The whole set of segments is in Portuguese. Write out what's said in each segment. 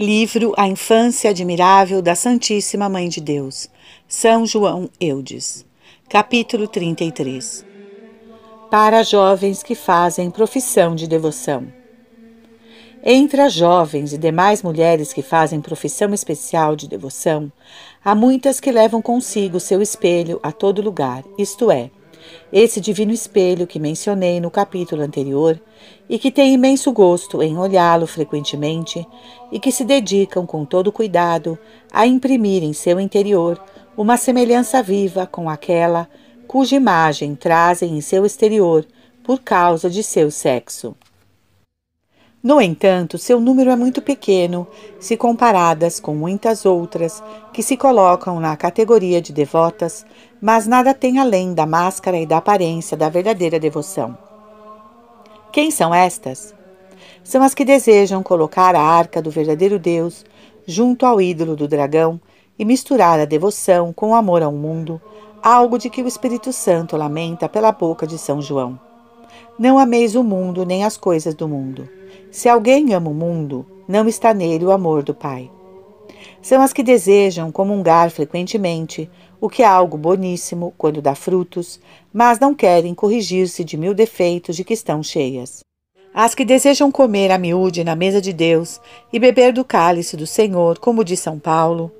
Livro A Infância Admirável da Santíssima Mãe de Deus, São João Eudes. Capítulo 33 Para jovens que fazem profissão de devoção. Entre as jovens e demais mulheres que fazem profissão especial de devoção, há muitas que levam consigo seu espelho a todo lugar, isto é, esse divino espelho que mencionei no capítulo anterior e que tem imenso gosto em olhá-lo frequentemente e que se dedicam com todo cuidado a imprimir em seu interior uma semelhança viva com aquela cuja imagem trazem em seu exterior por causa de seu sexo. No entanto, seu número é muito pequeno se comparadas com muitas outras que se colocam na categoria de devotas mas nada tem além da máscara e da aparência da verdadeira devoção. Quem são estas? São as que desejam colocar a arca do verdadeiro Deus junto ao ídolo do dragão e misturar a devoção com o amor ao mundo, algo de que o Espírito Santo lamenta pela boca de São João. Não ameis o mundo nem as coisas do mundo. Se alguém ama o mundo, não está nele o amor do Pai. São as que desejam comungar frequentemente o que é algo boníssimo quando dá frutos, mas não querem corrigir-se de mil defeitos de que estão cheias. As que desejam comer a miúde na mesa de Deus e beber do cálice do Senhor, como diz São Paulo,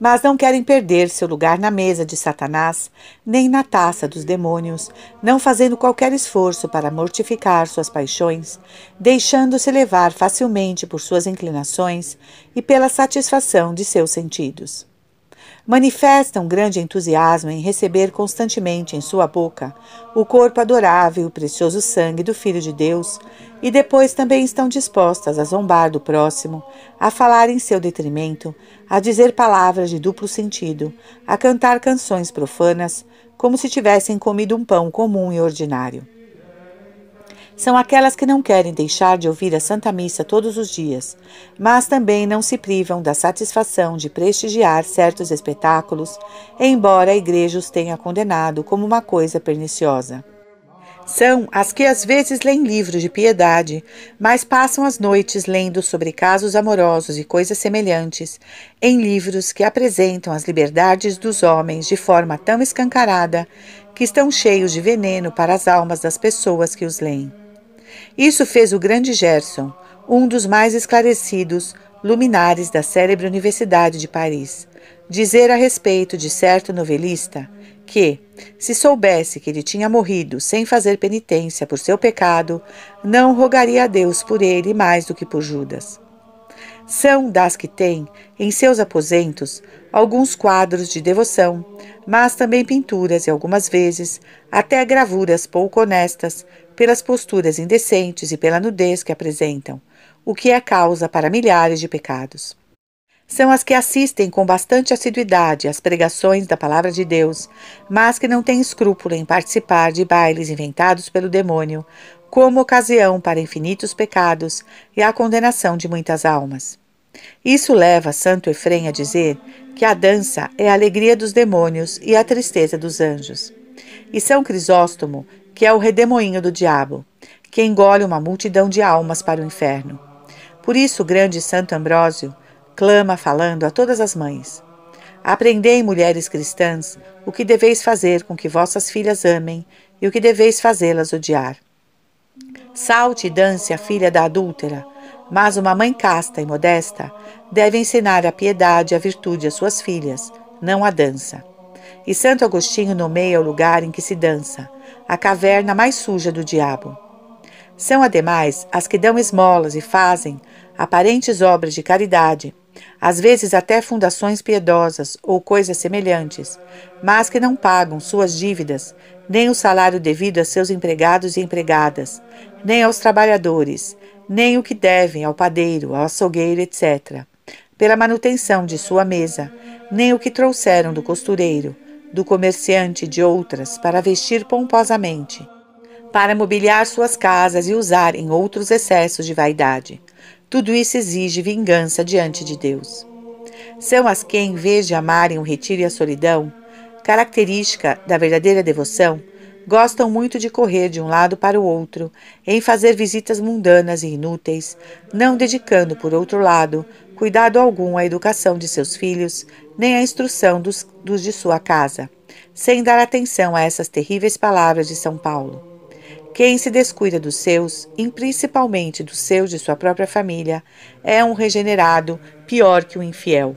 mas não querem perder seu lugar na mesa de Satanás, nem na taça dos demônios, não fazendo qualquer esforço para mortificar suas paixões, deixando-se levar facilmente por suas inclinações e pela satisfação de seus sentidos manifesta um grande entusiasmo em receber constantemente em sua boca o corpo adorável e o precioso sangue do Filho de Deus, e depois também estão dispostas a zombar do próximo, a falar em seu detrimento, a dizer palavras de duplo sentido, a cantar canções profanas, como se tivessem comido um pão comum e ordinário. São aquelas que não querem deixar de ouvir a Santa Missa todos os dias, mas também não se privam da satisfação de prestigiar certos espetáculos, embora a Igreja os tenha condenado como uma coisa perniciosa. São as que às vezes leem livros de piedade, mas passam as noites lendo sobre casos amorosos e coisas semelhantes, em livros que apresentam as liberdades dos homens de forma tão escancarada que estão cheios de veneno para as almas das pessoas que os leem. Isso fez o grande Gerson, um dos mais esclarecidos luminares da célebre Universidade de Paris, dizer a respeito de certo novelista que, se soubesse que ele tinha morrido sem fazer penitência por seu pecado, não rogaria a Deus por ele mais do que por Judas. São das que têm, em seus aposentos, alguns quadros de devoção, mas também pinturas e algumas vezes até gravuras pouco honestas pelas posturas indecentes e pela nudez que apresentam, o que é causa para milhares de pecados. São as que assistem com bastante assiduidade às pregações da Palavra de Deus, mas que não têm escrúpulo em participar de bailes inventados pelo demônio, como ocasião para infinitos pecados e a condenação de muitas almas. Isso leva Santo Efrem a dizer que a dança é a alegria dos demônios e a tristeza dos anjos. E São Crisóstomo que é o redemoinho do diabo, que engole uma multidão de almas para o inferno. Por isso, o grande Santo Ambrósio clama falando a todas as mães: Aprendei, mulheres cristãs, o que deveis fazer com que vossas filhas amem e o que deveis fazê-las odiar. Salte e dance a filha da adúltera, mas uma mãe casta e modesta deve ensinar a piedade e a virtude às suas filhas, não a dança. E Santo Agostinho nomeia o lugar em que se dança, a caverna mais suja do diabo. São, ademais, as que dão esmolas e fazem aparentes obras de caridade, às vezes até fundações piedosas ou coisas semelhantes, mas que não pagam suas dívidas, nem o salário devido a seus empregados e empregadas, nem aos trabalhadores, nem o que devem ao padeiro, ao açougueiro, etc., pela manutenção de sua mesa, nem o que trouxeram do costureiro, do comerciante de outras para vestir pomposamente, para mobiliar suas casas e usar em outros excessos de vaidade. Tudo isso exige vingança diante de Deus. São as que, em vez de amarem o retiro e a solidão, característica da verdadeira devoção, gostam muito de correr de um lado para o outro, em fazer visitas mundanas e inúteis, não dedicando, por outro lado, cuidado algum à educação de seus filhos, nem à instrução dos, dos de sua casa, sem dar atenção a essas terríveis palavras de São Paulo. Quem se descuida dos seus, e principalmente dos seus de sua própria família, é um regenerado pior que o um infiel.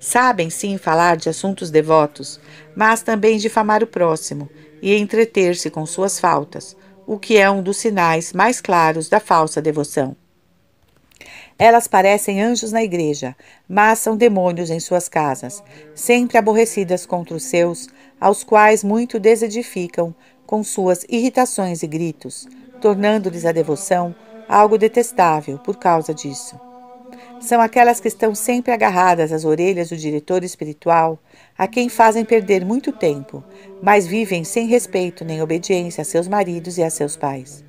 Sabem sim falar de assuntos devotos, mas também difamar o próximo e entreter-se com suas faltas, o que é um dos sinais mais claros da falsa devoção. Elas parecem anjos na igreja, mas são demônios em suas casas, sempre aborrecidas contra os seus, aos quais muito desedificam com suas irritações e gritos, tornando-lhes a devoção algo detestável por causa disso. São aquelas que estão sempre agarradas às orelhas do diretor espiritual, a quem fazem perder muito tempo, mas vivem sem respeito nem obediência a seus maridos e a seus pais.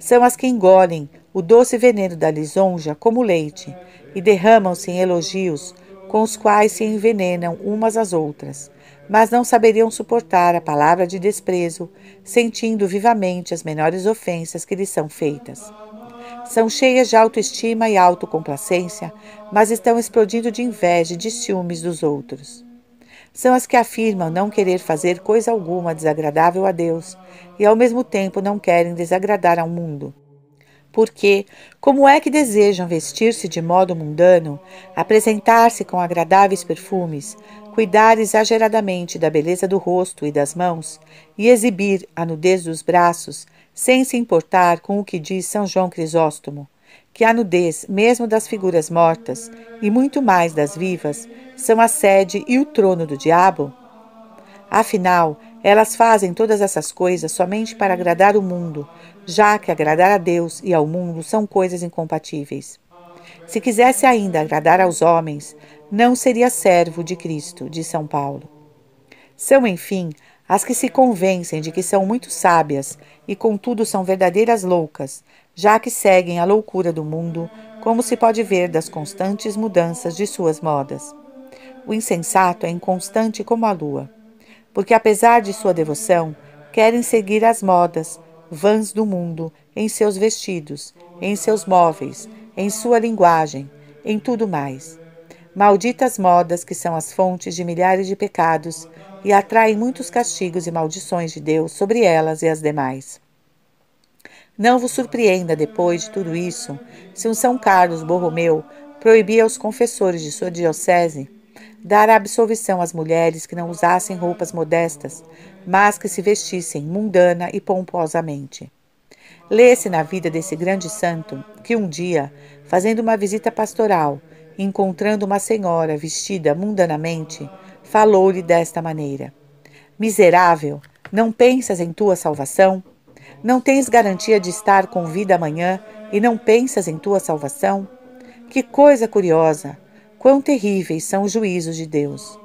São as que engolem o doce veneno da lisonja como leite, e derramam-se em elogios, com os quais se envenenam umas às outras, mas não saberiam suportar a palavra de desprezo, sentindo vivamente as menores ofensas que lhes são feitas. São cheias de autoestima e autocomplacência, mas estão explodindo de inveja e de ciúmes dos outros são as que afirmam não querer fazer coisa alguma desagradável a Deus e ao mesmo tempo não querem desagradar ao mundo. Porque, como é que desejam vestir-se de modo mundano, apresentar-se com agradáveis perfumes, cuidar exageradamente da beleza do rosto e das mãos, e exibir a nudez dos braços, sem se importar com o que diz São João Crisóstomo, que a nudez, mesmo das figuras mortas, e muito mais das vivas, são a sede e o trono do diabo? Afinal, elas fazem todas essas coisas somente para agradar o mundo, já que agradar a Deus e ao mundo são coisas incompatíveis. Se quisesse ainda agradar aos homens, não seria servo de Cristo, de São Paulo. São, enfim, as que se convencem de que são muito sábias e, contudo, são verdadeiras loucas, já que seguem a loucura do mundo, como se pode ver das constantes mudanças de suas modas. O insensato é inconstante como a lua porque apesar de sua devoção, querem seguir as modas vãs do mundo em seus vestidos, em seus móveis, em sua linguagem, em tudo mais. Malditas modas que são as fontes de milhares de pecados e atraem muitos castigos e maldições de Deus sobre elas e as demais. Não vos surpreenda depois de tudo isso se um São Carlos Borromeu proibia aos confessores de sua diocese dar a absolvição às mulheres que não usassem roupas modestas, mas que se vestissem mundana e pomposamente. Lê-se na vida desse grande santo que um dia, fazendo uma visita pastoral, encontrando uma senhora vestida mundanamente, falou-lhe desta maneira: Miserável, não pensas em tua salvação? Não tens garantia de estar com vida amanhã e não pensas em tua salvação? Que coisa curiosa! Quão terríveis são os juízos de Deus!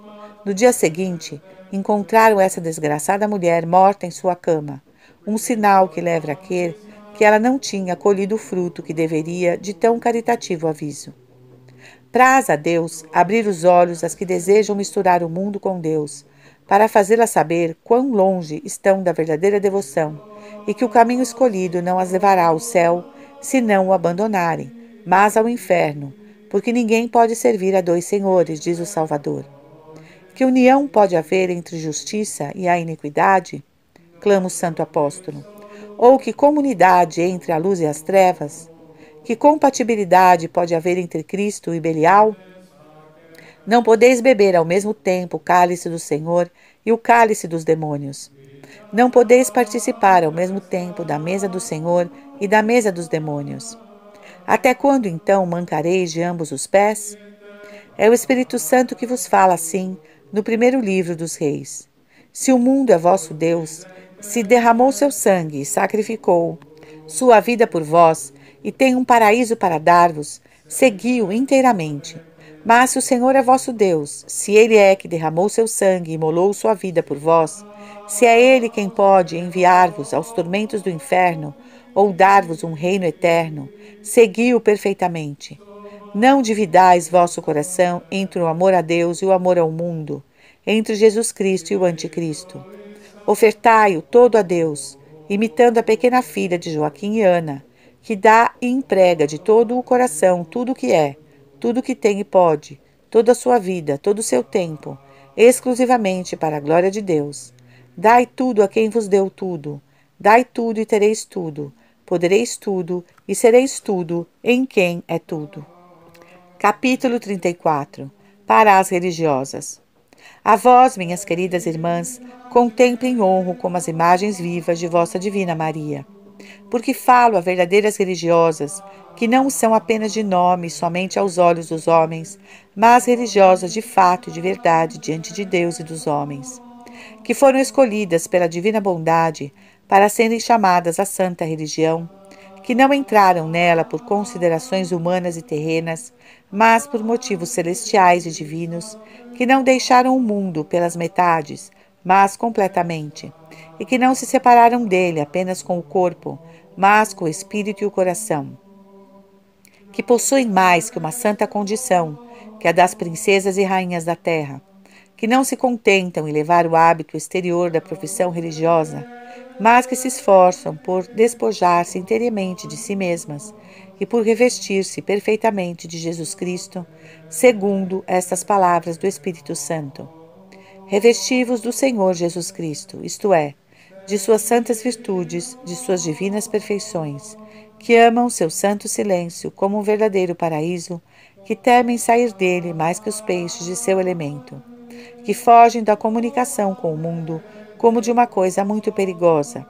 No dia seguinte, encontraram essa desgraçada mulher morta em sua cama, um sinal que leva a crer que ela não tinha colhido o fruto que deveria de tão caritativo aviso. Praza a Deus abrir os olhos às que desejam misturar o mundo com Deus, para fazê la saber quão longe estão da verdadeira devoção e que o caminho escolhido não as levará ao céu se não o abandonarem, mas ao inferno, porque ninguém pode servir a dois senhores, diz o Salvador. Que união pode haver entre justiça e a iniquidade? clama o santo apóstolo. Ou que comunidade entre a luz e as trevas? Que compatibilidade pode haver entre Cristo e Belial? Não podeis beber ao mesmo tempo o cálice do Senhor e o cálice dos demônios. Não podeis participar ao mesmo tempo da mesa do Senhor e da mesa dos demônios. Até quando então mancareis de ambos os pés? É o Espírito Santo que vos fala assim no primeiro livro dos Reis. Se o mundo é vosso Deus, se derramou seu sangue e sacrificou sua vida por vós e tem um paraíso para dar-vos, seguiu inteiramente. Mas se o Senhor é vosso Deus, se Ele é que derramou seu sangue e imolou sua vida por vós, se é Ele quem pode enviar-vos aos tormentos do inferno ou dar-vos um reino eterno, segui-o perfeitamente. Não dividais vosso coração entre o amor a Deus e o amor ao mundo, entre Jesus Cristo e o Anticristo. Ofertai-o todo a Deus, imitando a pequena filha de Joaquim e Ana, que dá e emprega de todo o coração tudo o que é tudo o que tem e pode, toda a sua vida, todo o seu tempo, exclusivamente para a glória de Deus. Dai tudo a quem vos deu tudo. Dai tudo e tereis tudo. Podereis tudo e sereis tudo em quem é tudo. Capítulo 34 Para as religiosas. A vós, minhas queridas irmãs, contemplem honro como as imagens vivas de vossa Divina Maria porque falo a verdadeiras religiosas, que não são apenas de nome somente aos olhos dos homens, mas religiosas de fato e de verdade diante de Deus e dos homens, que foram escolhidas pela divina bondade para serem chamadas à santa religião, que não entraram nela por considerações humanas e terrenas, mas por motivos celestiais e divinos, que não deixaram o mundo pelas metades, mas completamente, e que não se separaram dele apenas com o corpo, mas com o espírito e o coração, que possuem mais que uma santa condição, que é a das princesas e rainhas da terra, que não se contentam em levar o hábito exterior da profissão religiosa, mas que se esforçam por despojar-se inteiramente de si mesmas e por revestir-se perfeitamente de Jesus Cristo, segundo estas palavras do Espírito Santo. Revestivos do Senhor Jesus Cristo, isto é, de suas santas virtudes, de suas divinas perfeições, que amam seu santo silêncio como um verdadeiro paraíso, que temem sair dele mais que os peixes de seu elemento, que fogem da comunicação com o mundo como de uma coisa muito perigosa,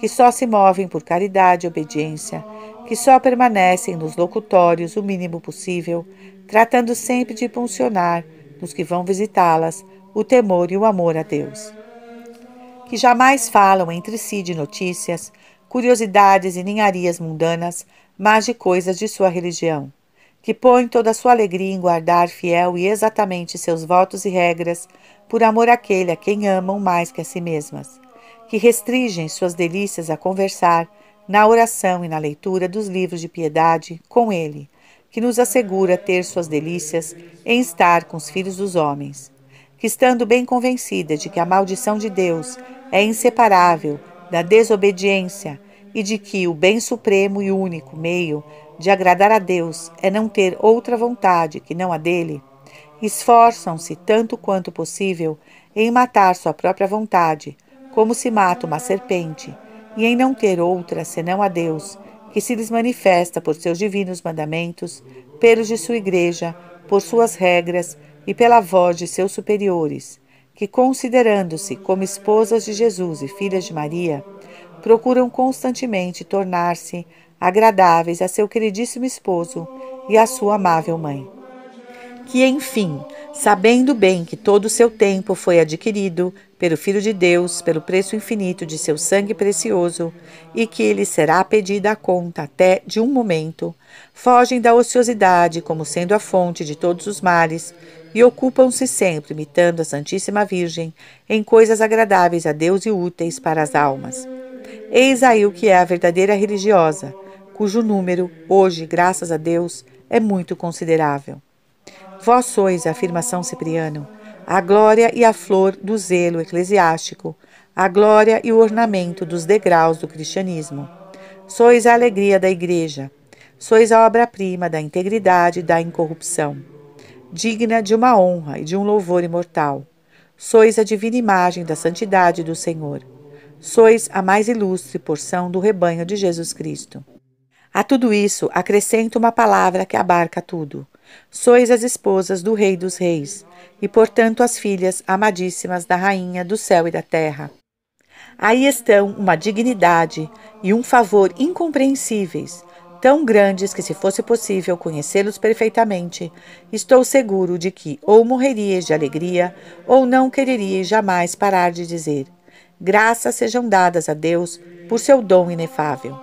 que só se movem por caridade e obediência, que só permanecem nos locutórios o mínimo possível, tratando sempre de puncionar nos que vão visitá-las o temor e o amor a Deus, que jamais falam entre si de notícias, curiosidades e ninharias mundanas, mas de coisas de sua religião, que põem toda a sua alegria em guardar fiel e exatamente seus votos e regras, por amor àquele a quem amam mais que a si mesmas, que restringem suas delícias a conversar, na oração e na leitura dos livros de piedade com Ele, que nos assegura ter suas delícias em estar com os filhos dos homens, que, estando bem convencida de que a maldição de Deus é inseparável da desobediência e de que o bem supremo e único meio de agradar a Deus é não ter outra vontade que não a dele, esforçam-se tanto quanto possível em matar sua própria vontade, como se mata uma serpente, e em não ter outra senão a Deus, que se lhes manifesta por seus divinos mandamentos, pelos de sua igreja, por suas regras e pela voz de seus superiores, que, considerando-se como esposas de Jesus e filhas de Maria, procuram constantemente tornar-se agradáveis a seu queridíssimo esposo e à sua amável mãe. Que, enfim, sabendo bem que todo o seu tempo foi adquirido pelo Filho de Deus, pelo preço infinito de seu sangue precioso, e que lhe será pedida a conta até de um momento, fogem da ociosidade como sendo a fonte de todos os males e ocupam-se sempre, imitando a Santíssima Virgem, em coisas agradáveis a Deus e úteis para as almas. Eis aí o que é a verdadeira religiosa, cujo número, hoje, graças a Deus, é muito considerável. Vós sois, afirmação Cipriano, a glória e a flor do zelo eclesiástico, a glória e o ornamento dos degraus do cristianismo. Sois a alegria da Igreja, sois a obra-prima da integridade e da incorrupção digna de uma honra e de um louvor imortal. Sois a divina imagem da santidade do Senhor. Sois a mais ilustre porção do rebanho de Jesus Cristo. A tudo isso acrescento uma palavra que abarca tudo. Sois as esposas do Rei dos Reis, e portanto as filhas amadíssimas da Rainha do céu e da terra. Aí estão uma dignidade e um favor incompreensíveis, tão grandes que, se fosse possível conhecê-los perfeitamente, estou seguro de que ou morrerias de alegria ou não quererias jamais parar de dizer: Graças sejam dadas a Deus por seu dom inefável.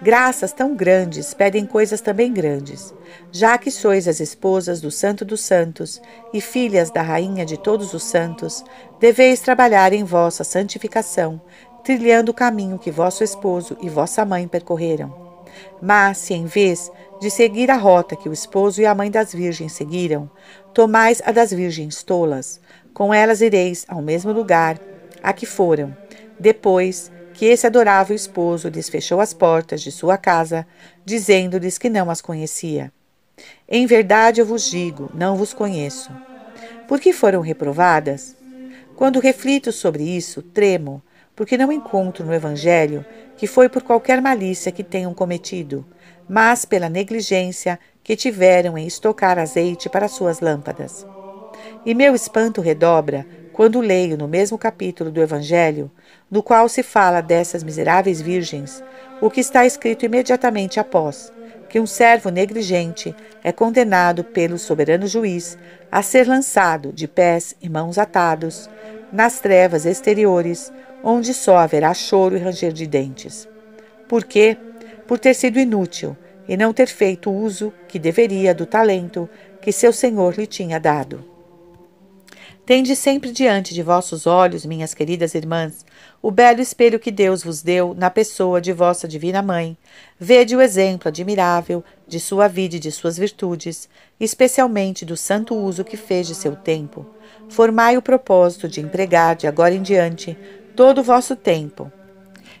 Graças tão grandes pedem coisas também grandes. Já que sois as esposas do Santo dos Santos e filhas da Rainha de todos os santos, deveis trabalhar em vossa santificação, trilhando o caminho que vosso esposo e vossa mãe percorreram mas se em vez de seguir a rota que o esposo e a mãe das virgens seguiram, tomais a das virgens tolas, com elas ireis ao mesmo lugar a que foram. Depois que esse adorável esposo lhes fechou as portas de sua casa, dizendo-lhes que não as conhecia. Em verdade eu vos digo, não vos conheço. Por que foram reprovadas? Quando reflito sobre isso, tremo, porque não encontro no Evangelho que foi por qualquer malícia que tenham cometido, mas pela negligência que tiveram em estocar azeite para suas lâmpadas. E meu espanto redobra quando leio no mesmo capítulo do Evangelho, no qual se fala dessas miseráveis virgens, o que está escrito imediatamente após: que um servo negligente é condenado pelo soberano juiz a ser lançado de pés e mãos atados nas trevas exteriores, onde só haverá choro e ranger de dentes. Por quê? Por ter sido inútil e não ter feito o uso que deveria do talento que seu senhor lhe tinha dado. Tende sempre diante de vossos olhos, minhas queridas irmãs, o belo espelho que Deus vos deu na pessoa de vossa divina mãe. Vede o exemplo admirável de sua vida e de suas virtudes, especialmente do santo uso que fez de seu tempo. Formai o propósito de empregar de agora em diante todo o vosso tempo,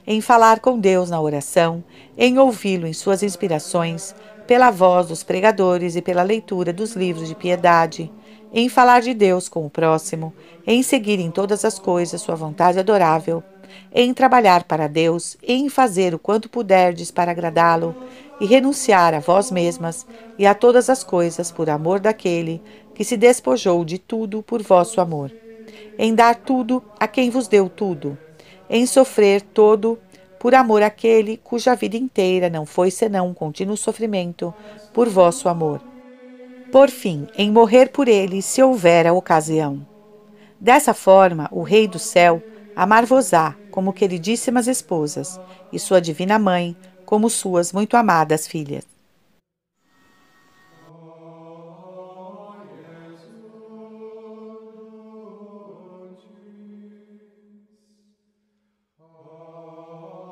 em falar com Deus na oração, em ouvi-lo em suas inspirações, pela voz dos pregadores e pela leitura dos livros de piedade, em falar de Deus com o próximo, em seguir em todas as coisas sua vontade adorável, em trabalhar para Deus, em fazer o quanto puderdes para agradá-lo, e renunciar a vós mesmas e a todas as coisas por amor daquele que se despojou de tudo por vosso amor em dar tudo a quem vos deu tudo, em sofrer todo por amor àquele cuja vida inteira não foi senão um contínuo sofrimento por vosso amor. Por fim, em morrer por ele, se houver a ocasião. Dessa forma, o Rei do Céu amar-vos-á como queridíssimas esposas, e sua divina mãe como suas muito amadas filhas.